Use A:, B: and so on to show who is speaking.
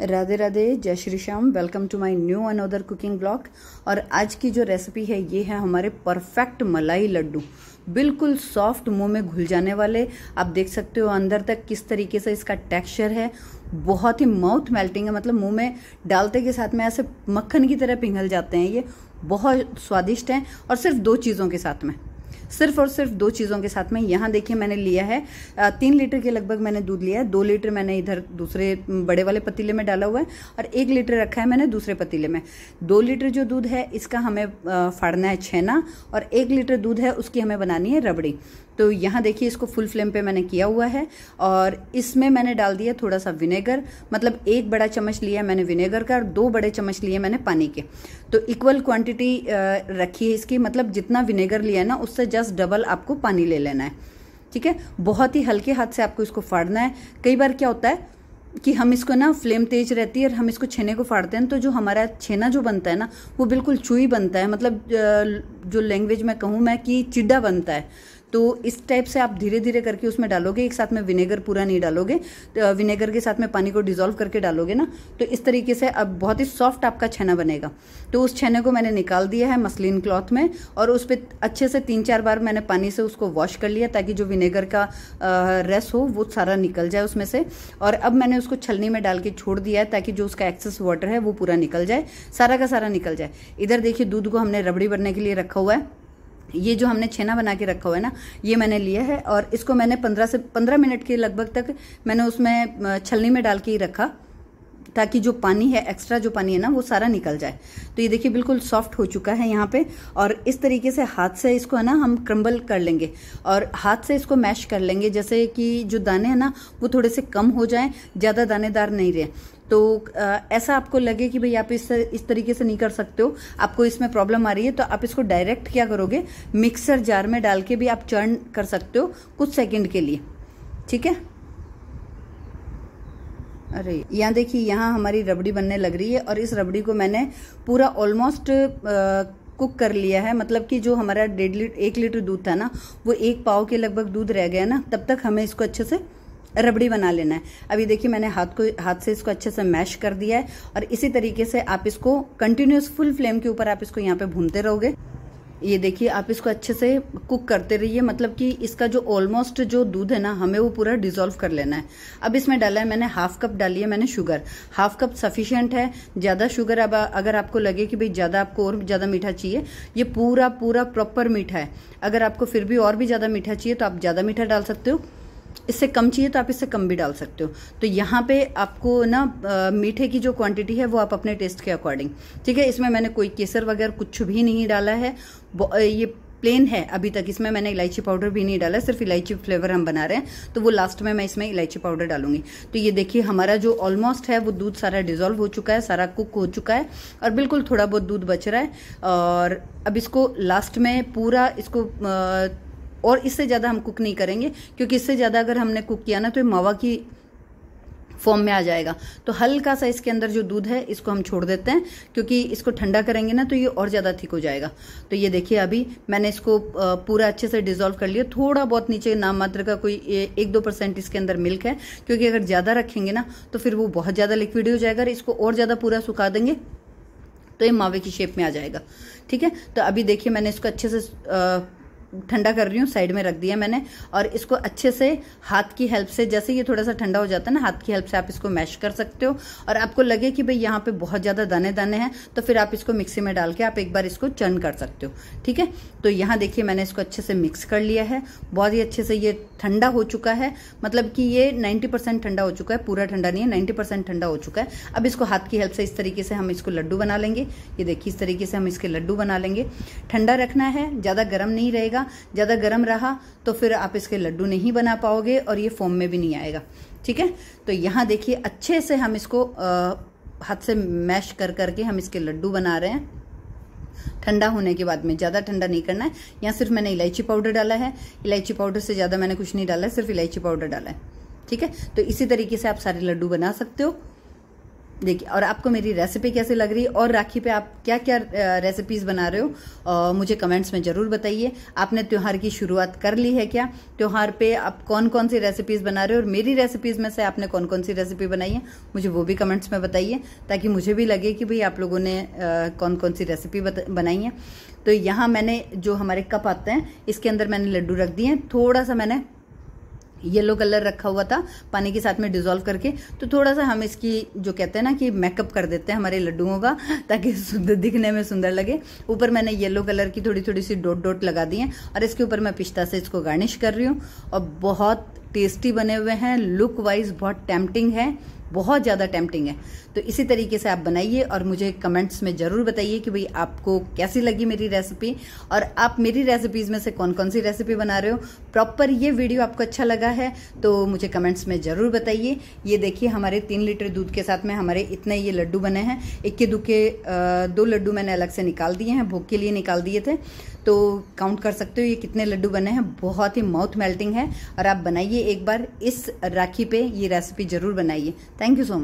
A: राधे राधे जय Shri Shyam welcome to my new another cooking blog और आज की जो रेसिपी है ये है हमारे परफेक्ट मलाई लड्डू बिल्कुल सॉफ्ट मुंह में घुल जाने वाले आप देख सकते हो अंदर तक किस तरीके से इसका टेक्सचर है बहुत ही माउथ मेल्टिंग है मतलब मुंह में डालते के साथ में ऐसे मक्खन की तरह पिघल जाते हैं ये बहुत स्वादिष्ट हैं और सिर्फ दो चीज़ों के साथ में सिर्फ और सिर्फ दो चीज़ों के साथ में यहाँ देखिए मैंने लिया है तीन लीटर के लगभग मैंने दूध लिया है दो लीटर मैंने इधर दूसरे बड़े वाले पतीले में डाला हुआ है और एक लीटर रखा है मैंने दूसरे पतीले में दो लीटर जो दूध है इसका हमें फाड़ना है छेना और एक लीटर दूध है उसकी हमें बनानी है रबड़ी तो यहाँ देखिए इसको फुल फ्लेम पे मैंने किया हुआ है और इसमें मैंने डाल दिया थोड़ा सा विनेगर मतलब एक बड़ा चम्मच लिया मैंने विनेगर का और दो बड़े चम्मच लिए मैंने पानी के तो इक्वल क्वांटिटी रखी है इसकी मतलब जितना विनेगर लिया है ना उससे जस्ट जस्ट डबल आपको पानी ले लेना है ठीक है बहुत ही हल्के हाथ से आपको इसको फाड़ना है कई बार क्या होता है कि हम इसको ना फ्लेम तेज रहती है और हम इसको छेने को फाड़ते हैं तो जो हमारा छेना जो बनता है ना वो बिल्कुल चुई बनता है मतलब जो लैंग्वेज में कहूँ मैं कि चिड्डा बनता है तो इस टाइप से आप धीरे धीरे करके उसमें डालोगे एक साथ में विनेगर पूरा नहीं डालोगे तो विनेगर के साथ में पानी को डिजोल्व करके डालोगे ना तो इस तरीके से अब बहुत ही सॉफ्ट आपका छेना बनेगा तो उस छेने को मैंने निकाल दिया है मसलिन क्लॉथ में और उस पर अच्छे से तीन चार बार मैंने पानी से उसको वॉश कर लिया ताकि जो विनेगर का रस हो वो सारा निकल जाए उसमें से और अब मैंने उसको छलनी में डाल के छोड़ दिया है ताकि जो उसका एक्सेस वाटर है वो पूरा निकल जाए सारा का सारा निकल जाए इधर देखिए दूध को हमने रबड़ी बनने के लिए रखा हुआ है ये जो हमने छेना बना के रखा हुआ है ना ये मैंने लिया है और इसको मैंने पंद्रह से पंद्रह मिनट के लगभग तक मैंने उसमें छलनी में डाल के ही रखा ताकि जो पानी है एक्स्ट्रा जो पानी है ना वो सारा निकल जाए तो ये देखिए बिल्कुल सॉफ्ट हो चुका है यहाँ पे और इस तरीके से हाथ से इसको है ना हम क्रम्बल कर लेंगे और हाथ से इसको मैश कर लेंगे जैसे कि जो दाने हैं ना वो थोड़े से कम हो जाएं ज़्यादा दानेदार नहीं रहे तो ऐसा आपको लगे कि भाई आप इस इस तरीके से नहीं कर सकते हो आपको इसमें प्रॉब्लम आ रही है तो आप इसको डायरेक्ट क्या करोगे मिक्सर जार में डाल के भी आप चर्न कर सकते हो कुछ सेकंड के लिए ठीक है अरे यहाँ देखिए यहाँ हमारी रबड़ी बनने लग रही है और इस रबड़ी को मैंने पूरा ऑलमोस्ट कुक कर लिया है मतलब कि जो हमारा डेढ़ लीटर एक लीटर दूध था ना वो एक पाव के लगभग दूध रह गया ना तब तक हमें इसको अच्छे से रबड़ी बना लेना है अभी देखिए मैंने हाथ को हाथ से इसको अच्छे से मैश कर दिया है और इसी तरीके से आप इसको कंटिन्यूस फुल फ्लेम के ऊपर आप इसको यहाँ पे भूनते रहोगे ये देखिए आप इसको अच्छे से कुक करते रहिए मतलब कि इसका जो ऑलमोस्ट जो दूध है ना हमें वो पूरा डिजोल्व कर लेना है अब इसमें डाला है मैंने हाफ कप डाली है मैंने शुगर हाफ कप सफिशियंट है ज़्यादा शुगर अब अगर आपको लगे कि भाई ज़्यादा आपको और ज़्यादा मीठा चाहिए ये पूरा पूरा प्रॉपर मीठा है अगर आपको फिर भी और भी ज़्यादा मीठा चाहिए तो आप ज़्यादा मीठा डाल सकते हो इससे कम चाहिए तो आप इससे कम भी डाल सकते हो तो यहाँ पे आपको ना मीठे की जो क्वांटिटी है वो आप अपने टेस्ट के अकॉर्डिंग ठीक है इसमें मैंने कोई केसर वगैरह कुछ भी नहीं डाला है ये प्लेन है अभी तक इसमें मैंने इलायची पाउडर भी नहीं डाला सिर्फ इलायची फ्लेवर हम बना रहे हैं तो वो लास्ट में मैं इसमें इलायची पाउडर डालूंगी तो ये देखिए हमारा जो ऑलमोस्ट है वो दूध सारा डिजोल्व हो चुका है सारा कुक हो चुका है और बिल्कुल थोड़ा बहुत दूध बच रहा है और अब इसको लास्ट में पूरा इसको आ, और इससे ज़्यादा हम कुक नहीं करेंगे क्योंकि इससे ज़्यादा अगर हमने कुक किया ना तो ये मावा की फॉर्म में आ जाएगा तो हल्का सा इसके अंदर जो दूध है इसको हम छोड़ देते हैं क्योंकि इसको ठंडा करेंगे ना तो ये और ज़्यादा थिक हो जाएगा तो ये देखिए अभी मैंने इसको पूरा अच्छे से डिजोल्व कर लिया थोड़ा बहुत नीचे नाम मात्र का कोई एक दो परसेंट इसके अंदर मिल्क है क्योंकि अगर ज़्यादा रखेंगे ना तो फिर वो बहुत ज़्यादा लिक्विड हो जाएगा इसको और ज़्यादा पूरा सुखा देंगे तो ये मावे की शेप में आ जाएगा ठीक है तो अभी देखिए मैंने इसको अच्छे से आ, ठंडा कर रही हूँ साइड में रख दिया मैंने और इसको अच्छे से हाथ की हेल्प से जैसे ये थोड़ा सा ठंडा हो जाता है ना हाथ की हेल्प से आप इसको मैश कर सकते हो और आपको लगे कि भाई यहाँ पे बहुत ज़्यादा दाने दाने हैं तो फिर आप इसको मिक्सी में डाल के आप एक बार इसको चर्न कर सकते हो ठीक है तो यहाँ देखिए मैंने इसको अच्छे से मिक्स कर लिया है बहुत ही अच्छे से ये ठंडा हो चुका है मतलब कि ये नाइन्टी ठंडा हो चुका है पूरा ठंडा नहीं है नाइन्टी ठंडा हो चुका है अब इसको हाथ की हेल्प से इस तरीके से हम इसको लड्डू बना लेंगे ये देखिए इस तरीके से हम इसके लड्डू बना लेंगे ठंडा रखना है ज़्यादा गर्म नहीं रहेगा रहेगा ज़्यादा गर्म रहा तो फिर आप इसके लड्डू नहीं बना पाओगे और ये फॉर्म में भी नहीं आएगा ठीक है तो यहाँ देखिए अच्छे से हम इसको हाथ से मैश कर करके हम इसके लड्डू बना रहे हैं ठंडा होने के बाद में ज़्यादा ठंडा नहीं करना है यहाँ सिर्फ मैंने इलायची पाउडर डाला है इलायची पाउडर से ज़्यादा मैंने कुछ नहीं डाला है सिर्फ इलायची पाउडर डाला है ठीक है तो इसी तरीके से आप सारे लड्डू बना सकते हो देखिए और आपको मेरी रेसिपी कैसे लग रही है और राखी पे आप क्या क्या रेसिपीज़ बना रहे हो और मुझे कमेंट्स में ज़रूर बताइए आपने त्यौहार की शुरुआत कर ली है क्या त्यौहार पे आप कौन कौन सी रेसिपीज़ बना रहे हो और मेरी रेसिपीज़ में से आपने कौन कौन सी रेसिपी बनाई है मुझे वो भी कमेंट्स में बताइए ताकि मुझे भी लगे कि भाई आप लोगों ने कौन कौन सी रेसिपी बनाई है तो यहाँ मैंने जो हमारे कप आते हैं इसके अंदर मैंने लड्डू रख दिए हैं थोड़ा सा मैंने येलो कलर रखा हुआ था पानी के साथ में डिजोल्व करके तो थोड़ा सा हम इसकी जो कहते हैं ना कि मेकअप कर देते हैं हमारे लड्डुओं का ताकि दिखने में सुंदर लगे ऊपर मैंने येलो कलर की थोड़ी थोड़ी सी डोट डोट लगा दी है और इसके ऊपर मैं पिस्ता से इसको गार्निश कर रही हूँ और बहुत टेस्टी बने हुए हैं लुक वाइज बहुत टेम्पटिंग है बहुत ज़्यादा टेम्पटिंग है तो इसी तरीके से आप बनाइए और मुझे कमेंट्स में ज़रूर बताइए कि भाई आपको कैसी लगी मेरी रेसिपी और आप मेरी रेसिपीज़ में से कौन कौन सी रेसिपी बना रहे हो प्रॉपर ये वीडियो आपको अच्छा लगा है तो मुझे कमेंट्स में ज़रूर बताइए ये देखिए हमारे तीन लीटर दूध के साथ में हमारे इतने ये लड्डू बने हैं इक्के दुके दो लड्डू मैंने अलग से निकाल दिए हैं भोग के लिए निकाल दिए थे तो काउंट कर सकते हो ये कितने लड्डू बने हैं बहुत ही माउथ मेल्टिंग है और आप बनाइए एक बार इस राखी पे ये रेसिपी ज़रूर बनाइए Thank you so much.